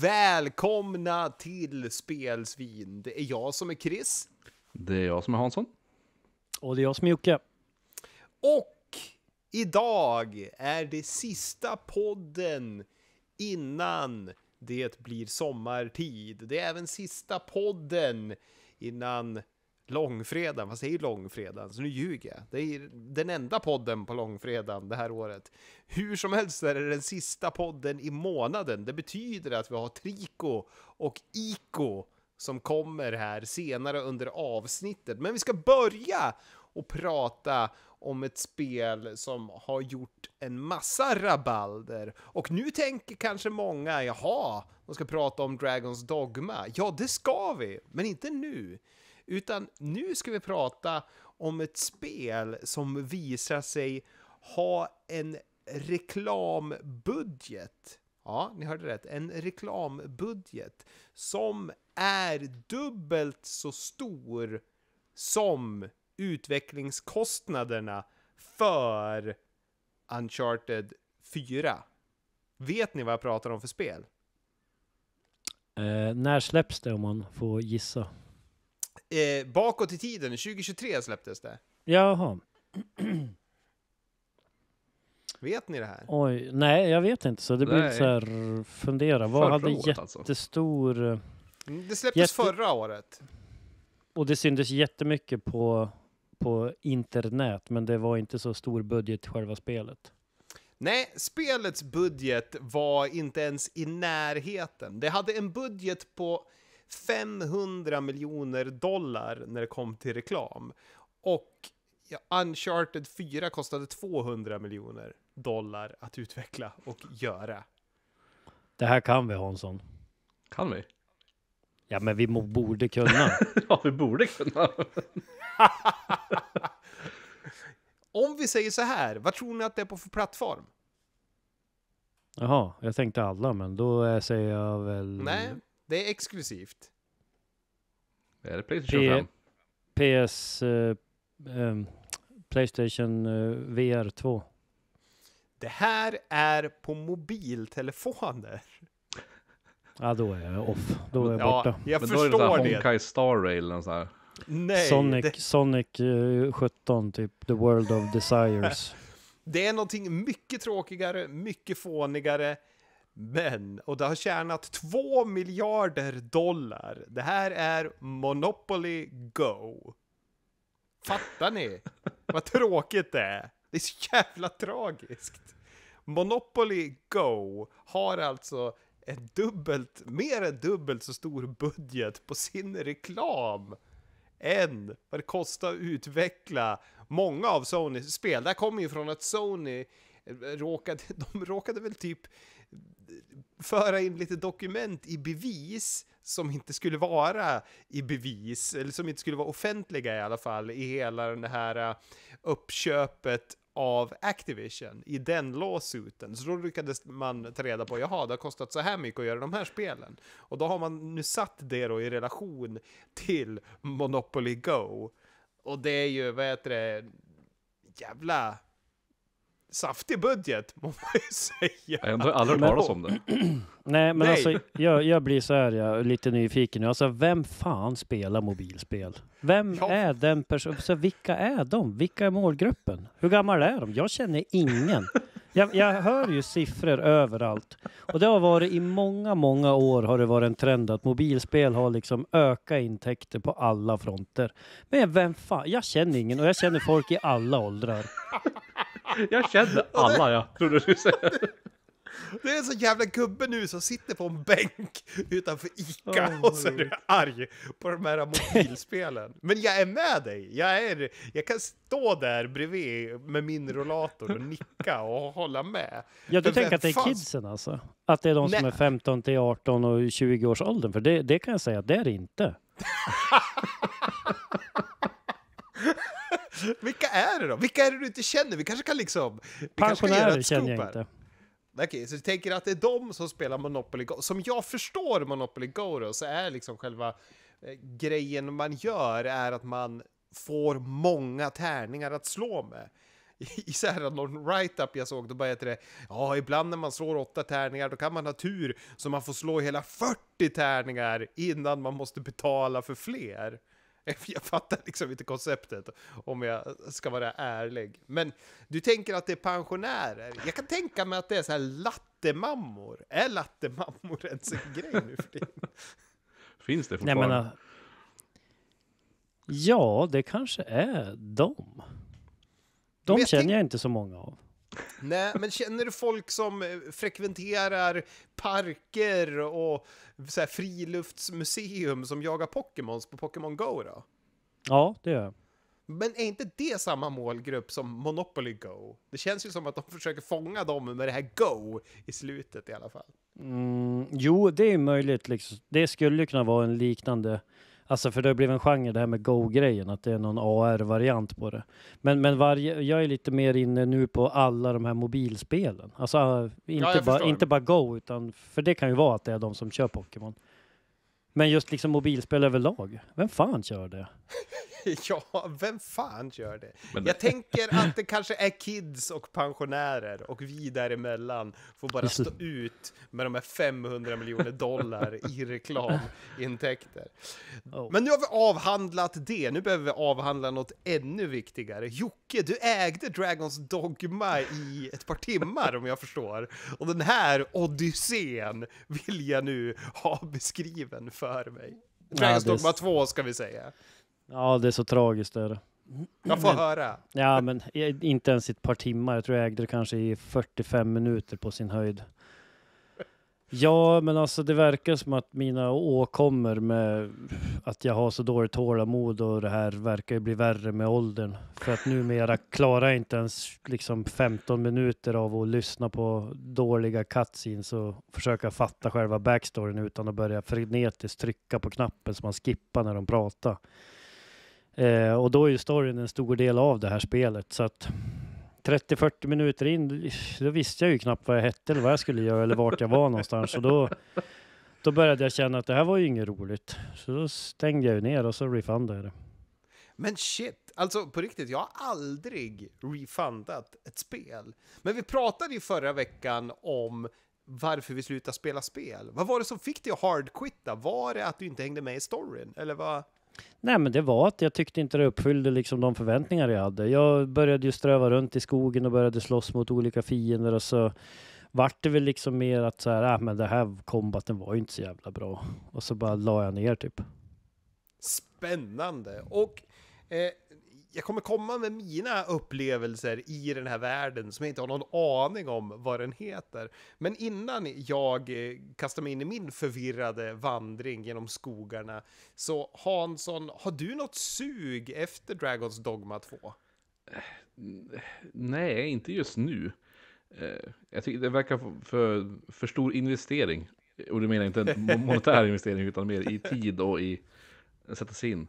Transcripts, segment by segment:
välkomna till Spelsvin. Det är jag som är Chris. Det är jag som är Hansson. Och det är jag som är Jocke. Och idag är det sista podden innan det blir sommartid. Det är även sista podden innan långfredagen, vad säger långfredagen? Så nu ljuger jag. Det är den enda podden på långfredagen det här året. Hur som helst är det den sista podden i månaden. Det betyder att vi har Trico och Iko som kommer här senare under avsnittet. Men vi ska börja och prata om ett spel som har gjort en massa rabalder. Och nu tänker kanske många, jaha, de ska prata om Dragons Dogma. Ja, det ska vi, men inte nu. Utan nu ska vi prata om ett spel som visar sig ha en reklambudget. Ja, ni hörde rätt. En reklambudget som är dubbelt så stor som utvecklingskostnaderna för Uncharted 4. Vet ni vad jag pratar om för spel? Eh, när släpps det om man får gissa? eh, bakåt i tiden, 2023 släpptes det. Jaha. Vet ni det här? Oj, nej jag vet inte. Så det blir nej. så här, fundera. Vad förra hade året, alltså. jättestor... Alltså. Det släpptes jätte... förra året. Och det syntes jättemycket på, på internet, men det var inte så stor budget till själva spelet. Nej, spelets budget var inte ens i närheten. Det hade en budget på 500 miljoner dollar när det kom till reklam. Och Uncharted 4 kostade 200 miljoner dollar att utveckla och göra. Det här kan vi Hansson. Kan vi? Ja, men vi borde kunna. ja, vi borde kunna. Om vi säger så här, vad tror ni att det är på för plattform? Jaha, jag tänkte alla, men då säger jag väl... Nej, det är exklusivt. Är det Playstation 5? PS... Uh, um, Playstation uh, eh, VR 2. Det här är på mobiltelefoner. Ja, då är jag off. Då är jag ja, borta. Jag Men förstår då är det. Såhär, det. Star Rail eller så Nej, Sonic, det... Sonic uh, eh, 17, typ The World of Desires. det är någonting mycket tråkigare, mycket fånigare men, och det har tjänat 2 miljarder dollar. Det här är Monopoly Go. Fattar ni? Vad tråkigt det är. Det är så jävla tragiskt. Monopoly Go har alltså en dubbelt, mer än dubbelt så stor budget på sin reklam än vad det kostar att utveckla många av Sonys spel. Det här kommer ju från att Sony råkade, de råkade väl typ föra in lite dokument i bevis som inte skulle vara i bevis, eller som inte skulle vara offentliga i alla fall, i hela det här eh, uppköpet av Activision i den lawsuiten. Så då lyckades man ta reda på, jaha, det har kostat så här mycket att göra de här spelen. Och då har man nu satt det då i relation till Monopoly Go. Och det är ju, vad heter det, jävla saftig budget, må man ju säga. Jag har aldrig hört talas om det. Nej, men Nej. alltså jag, jag blir så här, jag, lite nyfiken nu. Alltså vem fan spelar mobilspel? Vem ja. är den personen? Alltså, vilka är de? Vilka är målgruppen? Hur gammal är de? Jag känner ingen. Jag, jag, hör ju siffror överallt. Och det har varit i många, många år har det varit en trend att mobilspel har liksom ökat intäkter på alla fronter. Men vem fan, jag känner ingen och jag känner folk i alla åldrar. Jag känner alla jag trodde du skulle säga. Det är en sån jävla gubbe nu som sitter på en bänk utanför Ica oh, och så är du arg på de här mobilspelen. Men jag är med dig! Jag, är, jag kan stå där bredvid med min rollator och nicka och hålla med. Ja, du tänker att det är kidsen alltså? Att det är de som Nej. är 15 till 18 och 20 års åldern? För det, det kan jag säga, det är det inte. Vilka är det då? Vilka är det du inte känner? Vi kanske kan liksom... Pensionärer känner jag inte. Okej, så du tänker att det är de som spelar Monopoly Go? Som jag förstår Monopoly Go då, så är liksom själva eh, grejen man gör är att man får många tärningar att slå med. I, i så här någon write-up jag såg, då bara heter det ja, ibland när man slår åtta tärningar då kan man ha tur så man får slå hela 40 tärningar innan man måste betala för fler. Jag fattar liksom inte konceptet om jag ska vara ärlig. Men du tänker att det är pensionärer. Jag kan tänka mig att det är så här lattemammor. Är lattemammor ens en grej nu för tiden? Finns det fortfarande? Nej, men, ja, det kanske är dem. De känner jag inte så många av. Nej, men känner du folk som eh, frekventerar parker och så friluftsmuseum som jagar Pokémons på Pokémon Go då? Ja, det gör jag. Men är inte det samma målgrupp som Monopoly Go? Det känns ju som att de försöker fånga dem med det här Go i slutet i alla fall. Mm, jo, det är möjligt. Liksom. Det skulle kunna vara en liknande Alltså för det har blivit en genre det här med Go-grejen, att det är någon AR-variant på det. Men, men varje, jag är lite mer inne nu på alla de här mobilspelen. Alltså ah, inte, ja, ba, inte bara Go, utan för det kan ju vara att det är de som kör Pokémon. Men just liksom mobilspel överlag. Vem fan kör det? ja, vem fan gör det? Men jag det... tänker att det kanske är kids och pensionärer och vi däremellan får bara stå ut med de här 500 miljoner dollar i reklamintäkter. Oh. Men nu har vi avhandlat det, nu behöver vi avhandla något ännu viktigare. Jocke, du ägde Dragons Dogma i ett par timmar om jag förstår. Och den här odyssén vill jag nu ha beskriven för mig. Dragons ja, det... Dogma 2 ska vi säga. Ja, det är så tragiskt är Jag får men, höra. Ja, men inte ens ett par timmar. Jag tror jag ägde det kanske i 45 minuter på sin höjd. Ja, men alltså det verkar som att mina åkommor med att jag har så dåligt tålamod och det här verkar ju bli värre med åldern. För att numera klarar jag inte ens liksom 15 minuter av att lyssna på dåliga cutscenes och försöka fatta själva backstoryn utan att börja frenetiskt trycka på knappen som man skippar när de pratar. Eh, och då är ju storyn en stor del av det här spelet. Så att 30-40 minuter in, då visste jag ju knappt vad jag hette eller vad jag skulle göra eller vart jag var någonstans. och då, då började jag känna att det här var ju inget roligt. Så då stängde jag ju ner och så refundade jag det. Men shit, alltså på riktigt, jag har aldrig refundat ett spel. Men vi pratade ju förra veckan om varför vi slutade spela spel. Vad var det som fick dig att hardquitta? Var det att du inte hängde med i storyn? Eller vad? Nej, men det var att jag tyckte inte det uppfyllde liksom de förväntningar jag hade. Jag började ju ströva runt i skogen och började slåss mot olika fiender och så vart det väl liksom mer att så här, äh, men det här kombaten var ju inte så jävla bra. Och så bara la jag ner typ. Spännande! Och eh, jag kommer komma med mina upplevelser i den här världen som jag inte har någon aning om vad den heter. Men innan jag eh, kastar mig in i min förvirrade vandring genom skogarna, så Hansson, har du något sug efter Dragons Dogma 2? Eh, nej, inte just nu. Eh, jag tycker det verkar för, för stor investering. Och du menar inte en monetär investering utan mer i tid och i sätta sig in.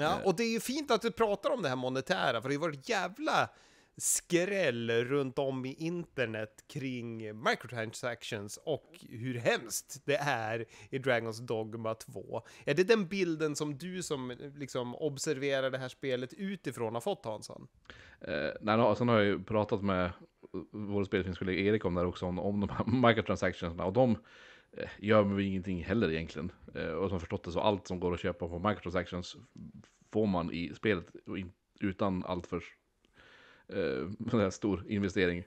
Ja, eh. och det är ju fint att du pratar om det här monetära, för det har ju varit jävla skräll runt om i internet kring microtransactions och hur hemskt det är i Dragons Dogma 2. Är det den bilden som du som liksom observerar det här spelet utifrån har fått Hansson? Eh, nej, sen har jag ju pratat med vår spelfilmskollega Erik om det här också, om, om de här microtransactionerna och de gör eh, mig ingenting heller egentligen. Eh, och som förstått det så allt som går att köpa på microtransactions får man i spelet utan alltför eh, stor investering.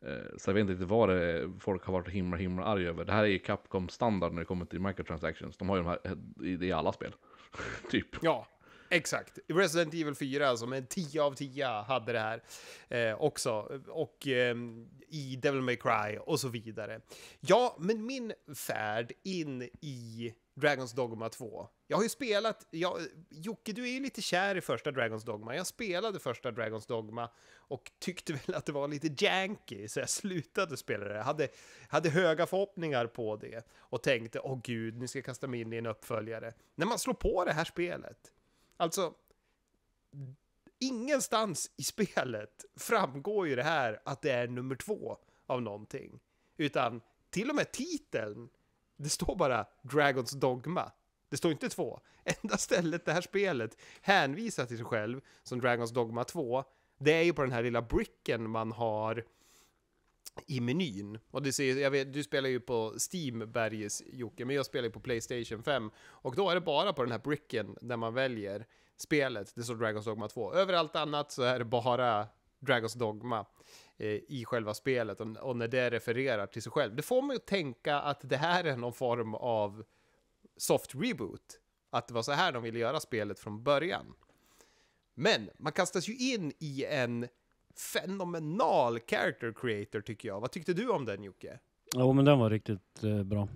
Eh, så jag vet inte vad det folk har varit himla himla arg över. Det här är ju Capcom standard när det kommer till microtransactions. De har ju de här i alla spel. typ. Ja, Exakt. Resident Evil 4 som en 10 av 10 hade det här eh, också. Och eh, i Devil May Cry och så vidare. Ja, men min färd in i Dragons Dogma 2. Jag har ju spelat, jag, Jocke du är ju lite kär i första Dragons Dogma. Jag spelade första Dragons Dogma och tyckte väl att det var lite janky så jag slutade spela det. Jag hade, hade höga förhoppningar på det och tänkte åh gud, nu ska jag kasta mig in i en uppföljare. När man slår på det här spelet Alltså, ingenstans i spelet framgår ju det här att det är nummer två av någonting. Utan till och med titeln, det står bara Dragons Dogma. Det står inte två. Enda stället det här spelet hänvisar till sig själv som Dragons Dogma 2, det är ju på den här lilla bricken man har i menyn. Och det ser, jag vet, du spelar ju på Steam, Berges Jocke, men jag spelar ju på Playstation 5. Och då är det bara på den här bricken där man väljer spelet, det står Dragons Dogma 2. Överallt annat så är det bara Dragons Dogma eh, i själva spelet och, och, när det refererar till sig själv. Det får mig att tänka att det här är någon form av soft reboot. Att det var så här de ville göra spelet från början. Men man kastas ju in i en fenomenal character creator tycker jag. Vad tyckte du om den Jocke? Ja, men den var riktigt eh, bra.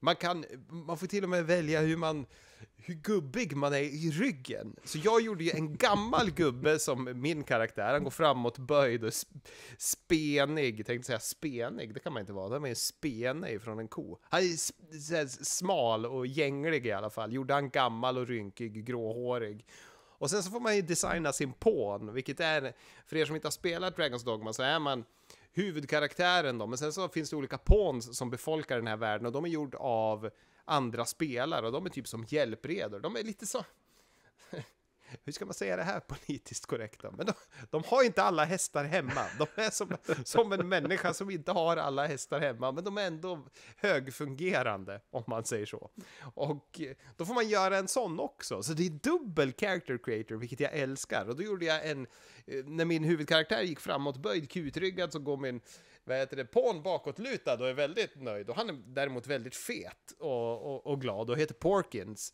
Man, kan, man får till och med välja hur, man, hur gubbig man är i ryggen. Så jag gjorde ju en gammal gubbe som min karaktär. Han går framåt böjd och spenig. Tänkte säga spenig, det kan man inte vara. Han är spenig från en ko. Han är smal och gänglig i alla fall. Gjorde han gammal och rynkig, gråhårig. Och sen så får man ju designa sin pån, vilket är, för er som inte har spelat Dragon's Dogma så är man huvudkaraktären då, men sen så finns det olika pawns som befolkar den här världen och de är gjorda av andra spelare och de är typ som hjälpredor. De är lite så... hur ska man säga det här politiskt korrekt då? Men de, de, har inte alla hästar hemma. De är som, som en människa som inte har alla hästar hemma, men de är ändå högfungerande, om man säger så. Och eh, då får man göra en sån också, så det är dubbel character creator, vilket jag älskar. Och då gjorde jag en, eh, när min huvudkaraktär gick framåtböjd, kutryggad, så går min vad heter det, Porn bakåtlutad och är väldigt nöjd. Och han är däremot väldigt fet och, och, och glad och heter Porkins.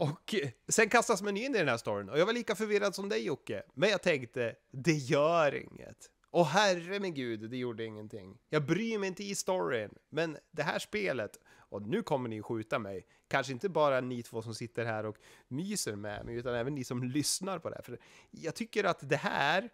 Och eh, sen kastas menyn in i den här storyn och jag var lika förvirrad som dig Jocke. Men jag tänkte, det gör inget. Och herre min gud, det gjorde ingenting. Jag bryr mig inte i storyn, men det här spelet, och nu kommer ni skjuta mig, kanske inte bara ni två som sitter här och myser med mig, utan även ni som lyssnar på det här. För jag tycker att det här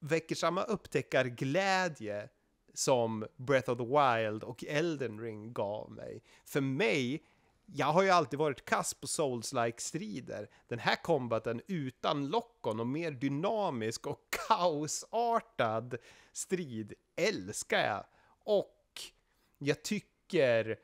väcker samma upptäckarglädje som Breath of the Wild och Elden Ring gav mig. För mig jag har ju alltid varit kass på souls-like strider. Den här kombaten utan lockon och mer dynamisk och kaosartad strid älskar jag. Och jag tycker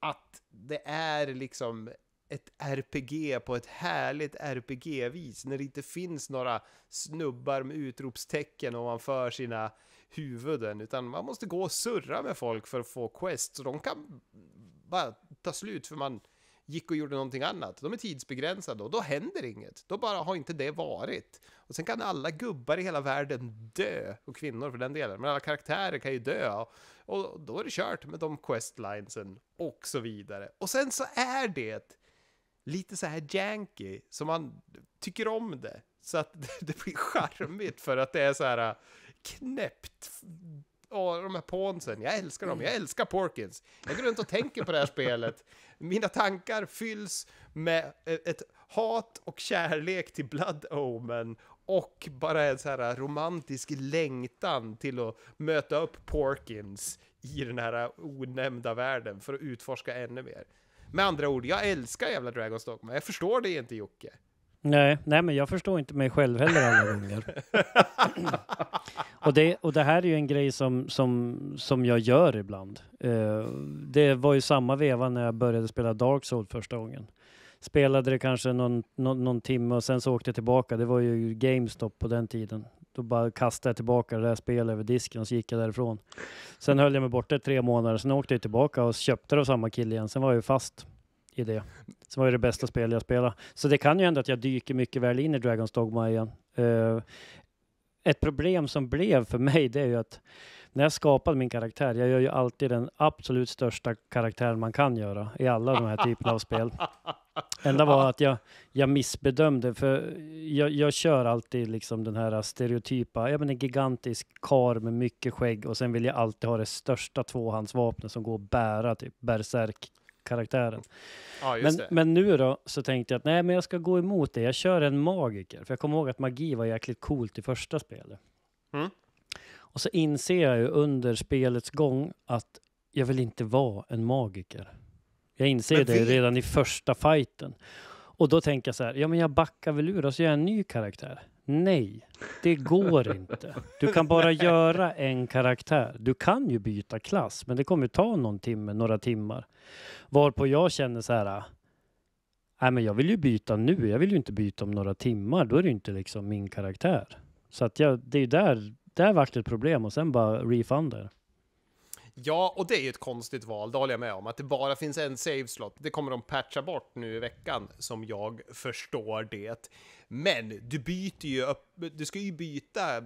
att det är liksom ett RPG på ett härligt RPG-vis när det inte finns några snubbar med utropstecken ovanför sina huvuden utan man måste gå och surra med folk för att få quests och de kan bara ta slut för man gick och gjorde någonting annat. De är tidsbegränsade och då händer inget. Då bara har inte det varit. Och sen kan alla gubbar i hela världen dö, och kvinnor för den delen, men alla karaktärer kan ju dö. Och då är det kört med de questlinesen och så vidare. Och sen så är det lite så här janky, så man tycker om det. Så att det blir charmigt för att det är så här äh, knäppt och de här ponsen, jag älskar dem, jag mm. älskar Porkins. Jag går runt och tänker på det här spelet. Mina tankar fylls med e- ett hat och kärlek till Blood Omen och bara en så här romantisk längtan till att möta upp Porkins i den här onämnda världen för att utforska ännu mer. Med andra ord, jag älskar jävla Dragon's Dogma, jag förstår det inte Jocke. Nej, nej, men jag förstår inte mig själv heller alla gånger. och, det, och det här är ju en grej som, som, som jag gör ibland. Uh, det var ju samma veva när jag började spela Dark Souls första gången. Spelade det kanske någon, någon, någon timme och sen så åkte jag tillbaka. Det var ju GameStop på den tiden. Då bara kastade jag tillbaka det där spelet över disken och så gick jag därifrån. Sen höll jag mig borta i tre månader, sen åkte jag tillbaka och köpte det av samma kille igen. Sen var jag ju fast i det som var det bästa spel jag spelade. Så det kan ju hända att jag dyker mycket väl in i Dragons Dogma igen. Uh, ett problem som blev för mig, det är ju att när jag skapade min karaktär, jag gör ju alltid den absolut största karaktären man kan göra i alla de här typerna av spel. Enda var att jag, jag missbedömde, för jag, jag kör alltid liksom den här stereotypa, ja men en gigantisk kar med mycket skägg och sen vill jag alltid ha det största tvåhandsvapnet som går att bära, typ berserk karaktären. Ja, men, det. men nu då så tänkte jag att nej, men jag ska gå emot det. Jag kör en magiker, för jag kommer ihåg att magi var jäkligt coolt i första spelet. Mm. Och så inser jag ju under spelets gång att jag vill inte vara en magiker. Jag inser men det redan i första fighten. Och då tänker jag så här, ja men jag backar väl ur och så gör jag en ny karaktär. Nej, det går inte. Du kan bara göra en karaktär. Du kan ju byta klass, men det kommer ta någon timme, några timmar. Varpå jag känner så här, nej men jag vill ju byta nu. Jag vill ju inte byta om några timmar. Då är det ju inte liksom min karaktär. Så att jag, det är ju där, där vart det ett problem och sen bara refundar. Ja, och det är ju ett konstigt val, det håller jag med om. Att det bara finns en save slot. Det kommer de patcha bort nu i veckan, som jag förstår det. Men du byter ju upp, du ska ju byta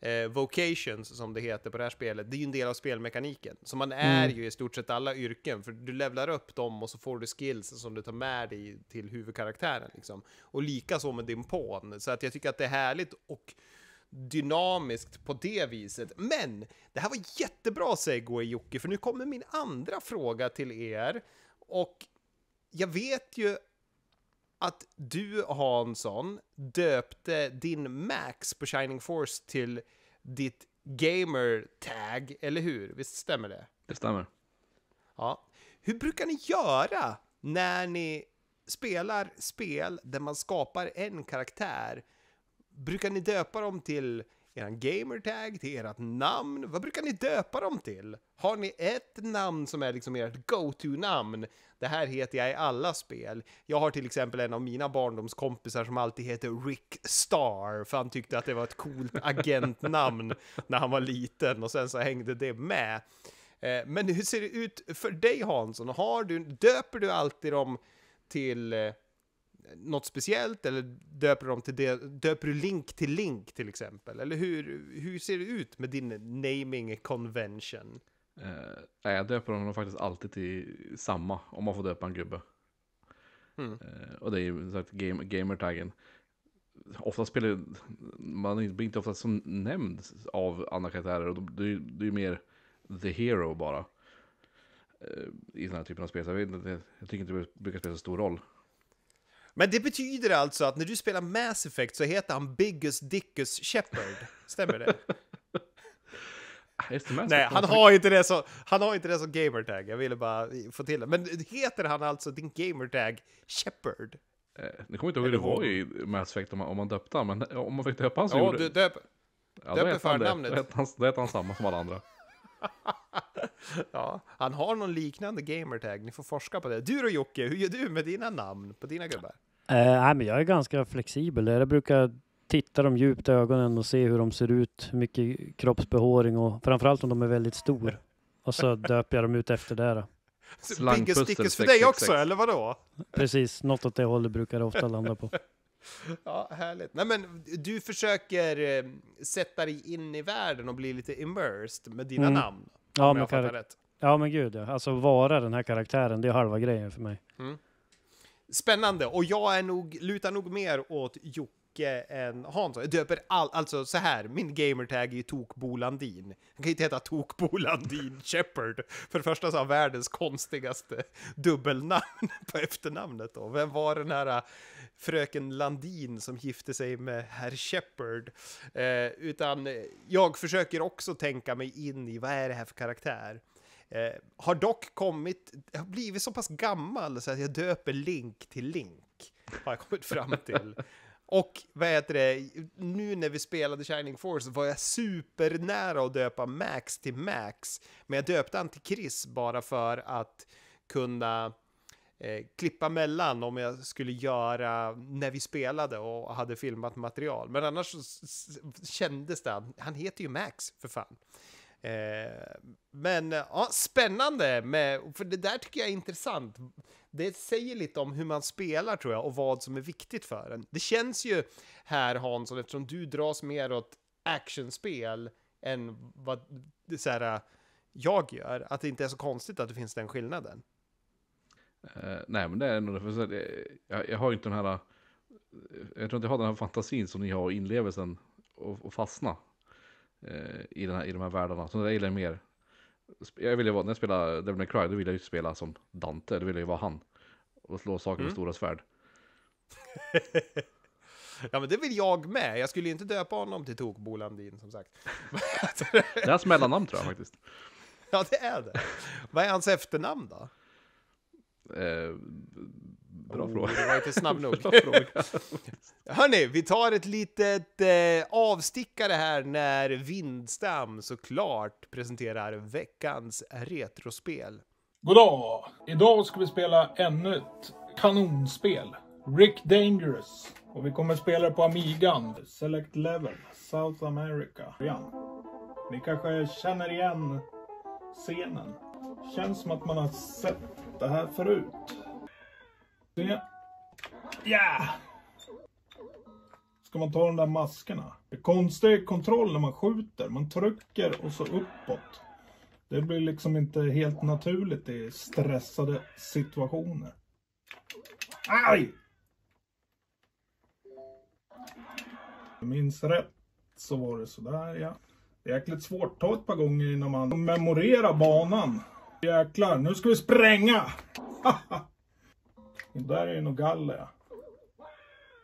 eh, vocations, som det heter på det här spelet. Det är ju en del av spelmekaniken. Så man är mm. ju i stort sett alla yrken, för du levlar upp dem och så får du skills som du tar med dig till huvudkaraktären. Liksom. Och likaså med din pån. Så att jag tycker att det är härligt och dynamiskt på det viset. Men det här var jättebra segway Jocke, för nu kommer min andra fråga till er. Och jag vet ju att du Hansson döpte din Max på Shining Force till ditt gamer-tag, eller hur? Visst stämmer det? Det stämmer. Ja. Hur brukar ni göra när ni spelar spel där man skapar en karaktär brukar ni döpa dem till eran gamertag, till ert namn? Vad brukar ni döpa dem till? Har ni ett namn som är liksom ert go-to-namn? Det här heter jag i alla spel. Jag har till exempel en av mina barndomskompisar som alltid heter Rick Star, för han tyckte att det var ett coolt agentnamn när han var liten och sen så hängde det med. Eh, men hur ser det ut för dig Hansson? Har du, döper du alltid dem till eh, något speciellt eller döper, de till det, döper du link till link till exempel? Eller hur, hur ser det ut med din naming convention? Uh, jag döper dem faktiskt alltid till samma om man får döpa en gubbe. Mm. Uh, och det är ju sagt game, gamertaggen. Ofta spelar man blir inte ofta som nämnd av andra karaktärer och det är ju mer the hero bara. Eh, I den här typen av spel. jag, vet, jag tycker inte det brukar spela så stor roll. Men det betyder alltså att när du spelar Mass Effect så heter han Biggus Dickus Shepard. Stämmer det? Nej, han har, inte det som, han har inte det som gamertag. Jag ville bara få till det. Men heter han alltså din gamertag Shepard? Eh, nu kommer inte ihåg hur det var i Mass Effect om man, om man döpte honom, men eh, om man fick döpa honom så ja, gjorde... Du döp, ja, döper förnamnet. Då hette han, han, han samma som alla andra. ja, han har någon liknande gamertag, ni får forska på det. Du då Jocke, hur gör du med dina namn på dina gubbar? Uh, nej, men jag är ganska flexibel. Jag brukar titta dem djupt i ögonen och se hur de ser ut, hur mycket kroppsbehåring och framförallt om de är väldigt stor. Och så döper jag dem ut efter det. Slangpussel stickers för dig också, eller vadå? Precis, något åt det hållet brukar det ofta landa på. Ja, härligt. Nej, men du försöker eh, sätta dig in i världen och bli lite immersed med dina mm. namn. Ja men, rätt. ja, men gud ja. Alltså vara den här karaktären, det är halva grejen för mig. Mm spännande och jag är nog, lutar nog mer åt Jocke än Hansson. Jag döper all, alltså så här, min gamertag är ju Tokbolandin. Han kan ju inte heta Tokbolandin Shepard. För det första så har världens konstigaste dubbelnamn på efternamnet då. Vem var den här äh, fröken Landin som gifte sig med herr Shepard? Eh, utan jag försöker också tänka mig in i vad är det här för karaktär? Eh, har dock kommit, har blivit så pass gammal så att jag döper Link till Link. Har jag kommit fram till. Och vad heter det, nu när vi spelade Shining Force var jag supernära att döpa Max till Max. Men jag döpte han till Chris bara för att kunna eh, klippa mellan om jag skulle göra när vi spelade och hade filmat material. Men annars kändes det, han heter ju Max för fan. Eh, men eh, ja, spännande, med, för det där tycker jag är intressant. Det säger lite om hur man spelar tror jag och vad som är viktigt för en. Det känns ju här Hansson, eftersom du dras mer åt actionspel än vad så här, eh, jag gör, att det inte är så konstigt att det finns den skillnaden. Uh, nej, men det är nog det, jag, jag har inte den här, jag tror inte jag har den här fantasin som ni har och inlevelsen och, och fastna. Eh, i, den här, i de här världarna. Så jag gillar mer. Jag ville vara, när jag spelar Devil May Cry, då vill jag ju spela som Dante, då vill jag ju vara han. Och slå saker med mm. stora svärd. ja men det vill jag med, jag skulle ju inte döpa honom till Tokbolandin som sagt. det är hans mellannamn tror jag faktiskt. Ja det är det. Vad är hans efternamn då? Eh, Bra oh, fråga. Det var inte snabb nog. Hörni, vi tar ett litet eh, avstickare här när Vindstam såklart presenterar veckans retrospel. Goddag! Idag ska vi spela ännu ett kanonspel. Rick Dangerous. Och vi kommer spela på Amigan. Select Level, South America. Ni kanske känner igen scenen. Känns som att man har sett det här förut. Se. Ja! Ska man ta de där maskerna? Det konstiga är konstig kontroll när man skjuter. Man trycker och så uppåt. Det blir liksom inte helt naturligt i stressade situationer. Aj! Jag minns rätt så var det sådär ja. Det är jäkligt svårt att ta ett par gånger innan man memorerar banan. Jäklar, nu ska vi spränga! Där är det nog galler ja.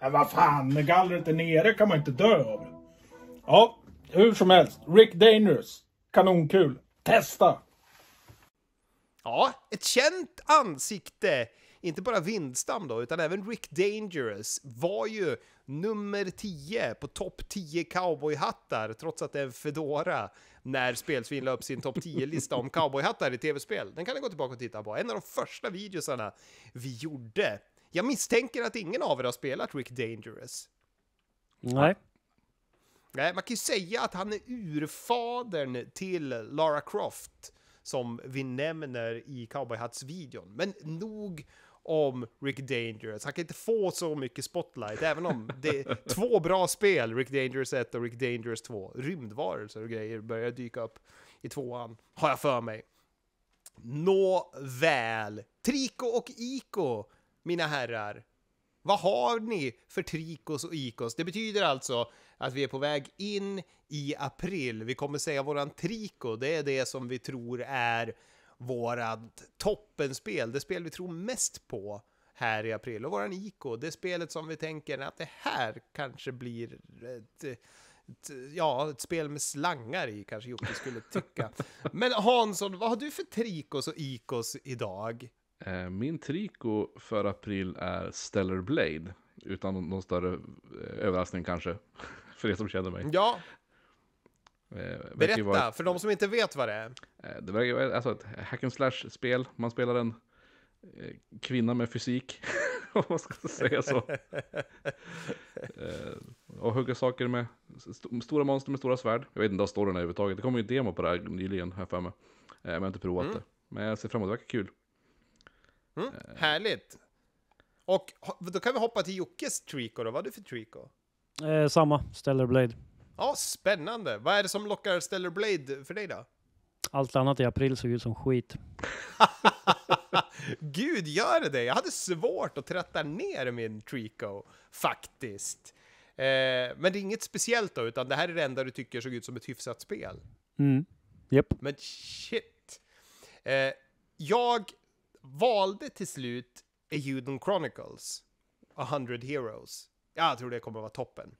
Men vad fan, när gallret är nere kan man inte dö av det. Ja, hur som helst. Rick Dangerous. Kanonkul. Testa! Ja, ett känt ansikte inte bara Windstam då, utan även Rick Dangerous var ju nummer 10 på topp 10 cowboyhattar, trots att det är en fedora, när Spelsvin la upp sin topp 10-lista om cowboyhattar i tv-spel. Den kan ni gå tillbaka och titta på, en av de första videosarna vi gjorde. Jag misstänker att ingen av er har spelat Rick Dangerous. Nej. Nej, man kan ju säga att han är urfadern till Lara Croft som vi nämner i Cowboyhatts-videon. Men nog om Rick Dangerous. Han kan inte få så mycket spotlight, även om det är två bra spel, Rick Dangerous 1 och Rick Dangerous 2. Rymdvarelser och grejer börjar dyka upp i tvåan, har jag för mig. Nåväl, Trico och Ico, mina herrar. Vad har ni för tricos och ikos? Det betyder alltså att vi är på väg in i april. Vi kommer säga våran trico, Det är det som vi tror är vårat toppenspel, det spel vi tror mest på här i april. Och våran Iko. det spelet som vi tänker att det här kanske blir ett, ett, ja, ett spel med slangar i, kanske Jocke skulle tycka. Men Hansson, vad har du för trikos och ikos idag? Eh, min triko för april är Stellar Blade. Utan någon större eh, överraskning kanske, för er som känner mig. Ja, Eh, Berätta, vara... för de som inte vet vad det är. Eh, det verkar vara alltså, ett hack and slash-spel. Man spelar en eh, kvinna med fysik, om man ska säga så. och hugger saker med st stora monster med stora svärd. Jag vet inte vad storyn är överhuvudtaget. Det kom ju en demo på det här nyligen, här för mig. Men jag har inte provat mm. det. Men jag ser fram emot det, det verkar kul. Mm, äh... Härligt! Och då kan vi hoppa till Jockes Trico då, vad är du för Trico? Eh, samma, Stellar Blade. Ja, spännande. Vad är det som lockar Stellar Blade för dig då? Allt annat i april såg ut som skit. Gud, gör det det? Jag hade svårt att trötta ner min Trico, faktiskt. Eh, men det är inget speciellt då, utan det här är det enda du tycker såg ut som ett hyfsat spel? Mm, yep. Men shit. Eh, jag valde till slut Eudon Chronicles, Hundred Heroes. Jag tror det kommer att vara toppen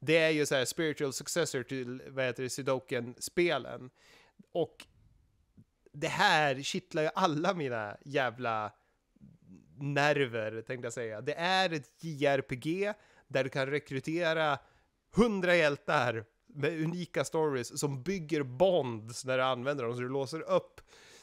det är ju så här spiritual successor till, vad heter det, Sudoken-spelen. Och det här kittlar ju alla mina jävla nerver, tänkte jag säga. Det är ett JRPG där du kan rekrytera hundra hjältar med unika stories som bygger bonds när du använder dem, så du låser upp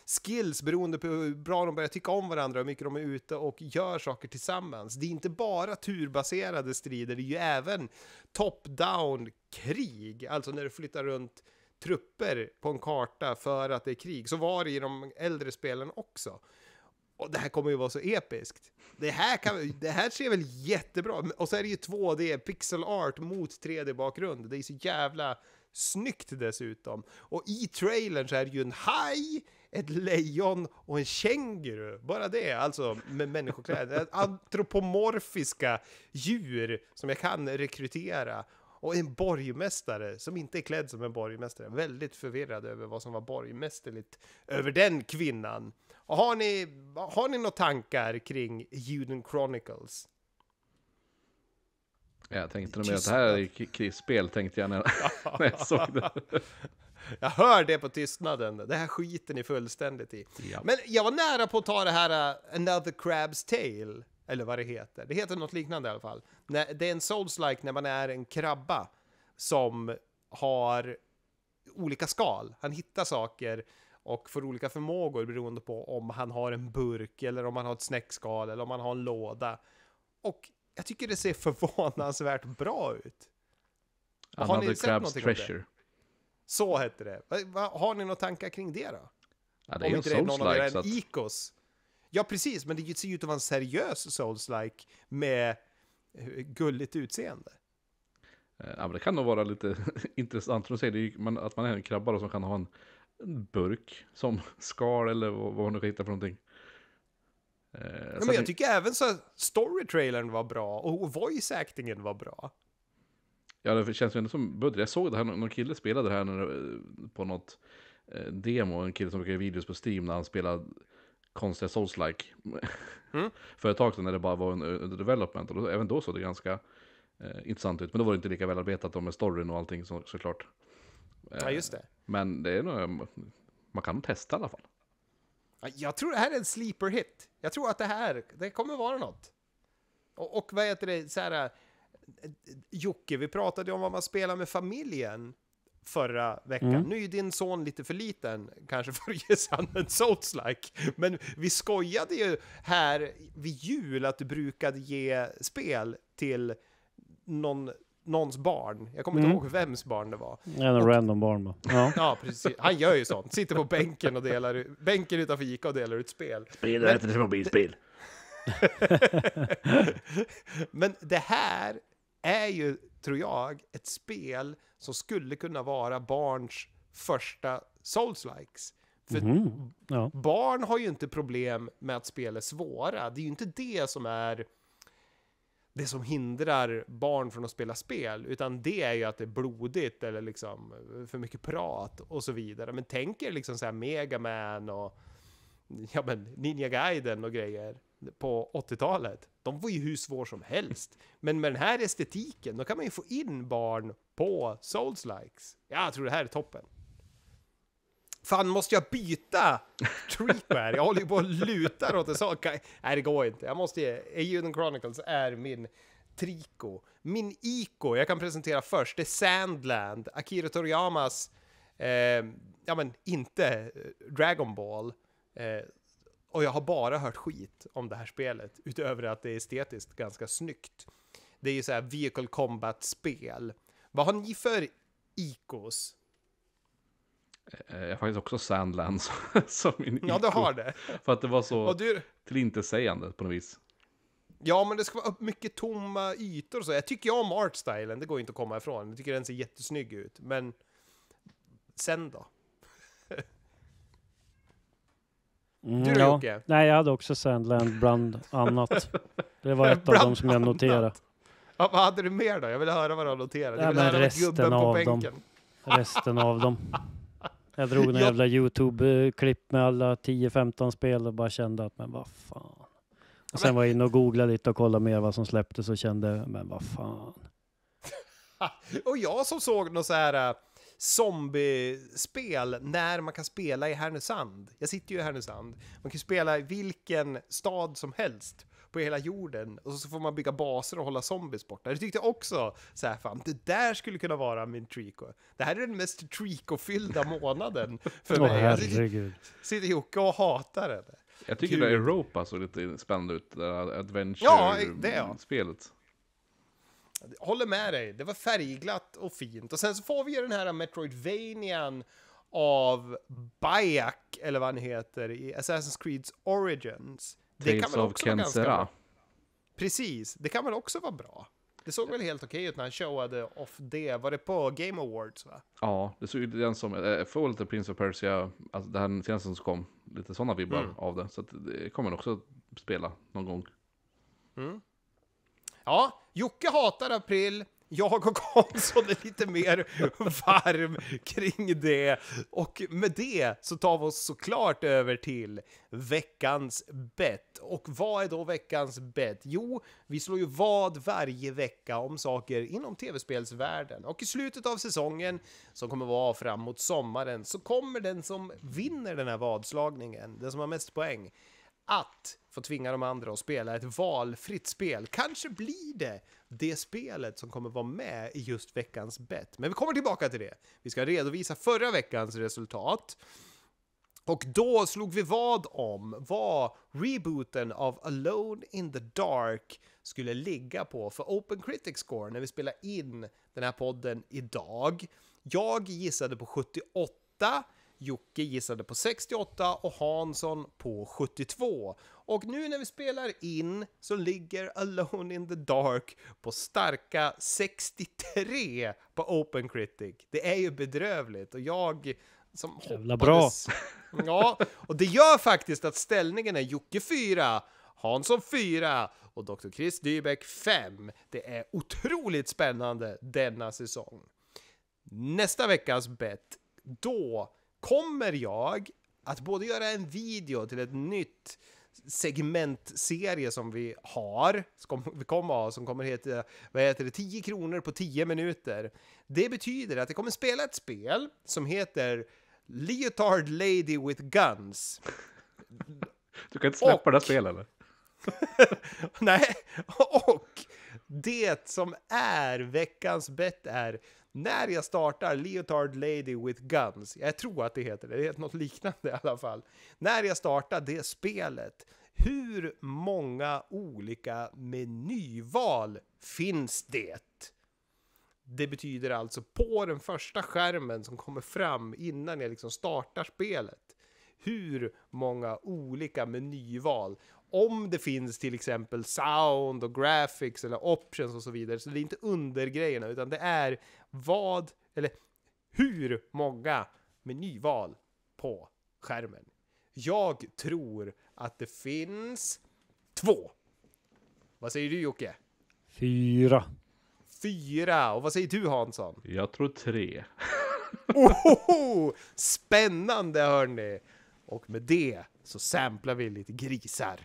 skills beroende på hur bra de börjar tycka om varandra, hur mycket de är ute och gör saker tillsammans. Det är inte bara turbaserade strider, det är ju även top-down krig, alltså när du flyttar runt trupper på en karta för att det är krig. Så var det i de äldre spelen också. Och det här kommer ju vara så episkt. Det här, kan, det här ser väl jättebra Och så är det ju 2D, pixel art mot 3D-bakgrund. Det är så jävla snyggt dessutom. Och i trailern så är det ju en haj, ett lejon och en känguru. Bara det, alltså med människokläder. Antropomorfiska djur som jag kan rekrytera. Och en borgmästare som inte är klädd som en borgmästare. Väldigt förvirrad över vad som var borgmästerligt över den kvinnan. Och har ni, har ni några tankar kring Juden Chronicles? Jag tänkte nog mer att det här är krigsspel, tänkte jag när, när jag såg det. Jag hör det på tystnaden. Det här skiter ni fullständigt i. Ja. Men jag var nära på att ta det här uh, Another Crab's Tale. Eller vad det heter. Det heter något liknande i alla fall. Det är en souls-like när man är en krabba som har olika skal. Han hittar saker och får olika förmågor beroende på om han har en burk eller om han har ett snäckskal eller om han har en låda. Och jag tycker det ser förvånansvärt bra ut. Another Crab's Treasure. Så hette det. Har ni några tankar kring det då? Ja, det är Om inte det är någon av era än Ja, precis, men det ser ju ut att vara en seriös Souls-like med eh, gulligt utseende. Eh, ja, men det kan nog vara lite intressant, som säger, det att man är en krabba då, som kan ha en, burk som skal eller vad, nu hon hitta för någonting. Eh, ja, men jag tycker även så story-trailern var bra och voice-actingen var bra. Ja, det känns ju ändå som budget. Jag såg det här, någon kille spelade det här när, eh, på något eh, demo, en kille som brukar göra videos på Steam när han spelade konstiga Souls-like. Mm. För ett tag sedan när det bara var under development, och då, även då såg det ganska eh, intressant ut. Men då var det inte lika välarbetat med storyn och allting så, såklart. Eh, ja, just det. Men det är nog, eh, man kan testa i alla fall. Jag tror det här är en sleeper hit. Jag tror att det här, det kommer vara något. Och, och vad heter det, så här, eh, Jocke, vi pratade ju om vad man spelar med familjen förra veckan. Mm. Nu är din son lite för liten, kanske för att ge sig en Souls-like. Men vi skojade ju här vid jul att du brukade ge spel till någon någons barn. Jag kommer mm. inte ihåg vems barn det var. Ja, någon random barn bara. Ja. ja. precis. Han gör ju sånt. Sitter på bänken och delar bänken utanför Ica och delar ut spel. Spelar och mobilspel. Men det här är ju, tror jag, ett spel som skulle kunna vara barns första Souls-likes. För mm. ja. barn har ju inte problem med att spel är svåra. Det är ju inte det som är det som hindrar barn från att spela spel, utan det är ju att det är blodigt eller liksom eh, för mycket prat och så vidare. Men tänk er liksom så här Mega Man och ja, men Ninja Gaiden och grejer på 80-talet, de var ju hur svår som helst. Men med den här estetiken, då kan man ju få in barn på Souls-likes. Jag tror det här är toppen. Fan, måste jag byta streetwear? Jag håller ju på att luta åt en sak. Nej, det går inte. Jag måste ge. Euden Chronicles är min triko. Min Iko, jag kan presentera först, det är Sandland, Akira Toriyamas, eh, ja men inte eh, Dragon Ball, eh, och jag har bara hört skit om det här spelet, utöver att det är estetiskt ganska snyggt. Det är ju så här vehicle combat-spel. Vad har ni för ikos? Eh, jag har faktiskt också Sandlands som min iko. Ja, du har det. För att det var så du... tillintetsägande på något vis. Ja, men det ska vara mycket tomma ytor och så. Jag tycker ju om artstylen, det går inte att komma ifrån. Jag tycker den ser jättesnygg ut, men sen då? Mm, du ja. Jocke? Nej, jag hade också Sandland bland annat. Det var ett av dem som jag noterade. Ja, vad hade du mer då? Jag vill höra vad du har noterat. Ja, men resten av bänken. dem. Resten av dem. Jag drog några jävla Youtube-klipp med alla 10-15 spel och bara kände att men vad fan. Och sen var jag inne och googlade lite och kollade mer vad som släpptes och kände men vad fan. och jag som såg något så här äh, zombiespel när man kan spela i Härnösand. Jag sitter ju i Härnösand. Man kan spela i vilken stad som helst på hela jorden och så får man bygga baser och hålla zombies borta. Det tyckte jag också så här, fan, det där skulle kunna vara min trico. Det här är den mest trico-fyllda månaden för mig. Oh, sitter, sitter Jocke och hatar det. Jag tycker Kul. det Europa såg lite spännande ut, det där adventure-spelet. ja. Håller med dig, det var färgglatt och fint. Och sen så får vi ju den här Metroidvanian av Bayak, eller vad han heter, i Assassin's Creed Origins. Tales det kan väl också vara ganska bra. Precis, det kan väl också vara bra. Det såg väl helt okej ut när han showade off det. Var det på Game Awards va? Ja, det såg ut den som, eh, får lite Prince of Persia, alltså den senaste som kom, lite sådana vibbar mm. av det. Så det kommer han också spela någon gång. Mm. Ja, Jocke hatar april, jag och Karlsson är lite mer varm kring det. Och med det så tar vi oss såklart över till veckans bett. Och vad är då veckans bett? Jo, vi slår ju vad varje vecka om saker inom tv-spelsvärlden. Och i slutet av säsongen, som kommer vara framåt sommaren, så kommer den som vinner den här vadslagningen, den som har mest poäng, att få tvinga de andra att spela ett valfritt spel. Kanske blir det det spelet som kommer vara med i just veckans bett. Men vi kommer tillbaka till det. Vi ska redovisa förra veckans resultat. Och då slog vi vad om vad rebooten av Alone in the Dark skulle ligga på för Open Critics Score när vi spelar in den här podden idag. Jag gissade på 78 Jocke gissade på 68 och Hansson på 72. Och nu när vi spelar in så ligger Alone in the Dark på starka 63 på Open Critic. Det är ju bedrövligt och jag som hoppades... Jävla bra! Ja, och det gör faktiskt att ställningen är Jocke 4, Hansson 4 och Dr. Chris Dybeck 5. Det är otroligt spännande denna säsong. Nästa veckas bet, då kommer jag att både göra en video till ett nytt segmentserie som vi har, som vi kommer ha, som kommer heta, vad heter det, 10 kronor på 10 minuter. Det betyder att jag kommer spela ett spel som heter Leotard Lady with Guns. Du kan inte släppa och, det spelet eller? nej, och det som är veckans bett är när jag startar Leotard Lady with Guns, jag tror att det heter det, det heter något liknande i alla fall. När jag startar det spelet, hur många olika menyval finns det? Det betyder alltså på den första skärmen som kommer fram innan jag liksom startar spelet. Hur många olika menyval om det finns till exempel sound och graphics eller options och så vidare. Så det är inte undergrejerna utan det är vad, eller hur många menyval på skärmen. Jag tror att det finns två. Vad säger du Jocke? Fyra. Fyra. Och vad säger du Hansson? Jag tror tre. Ohoho! Spännande hörni! Och med det så samplar vi lite grisar.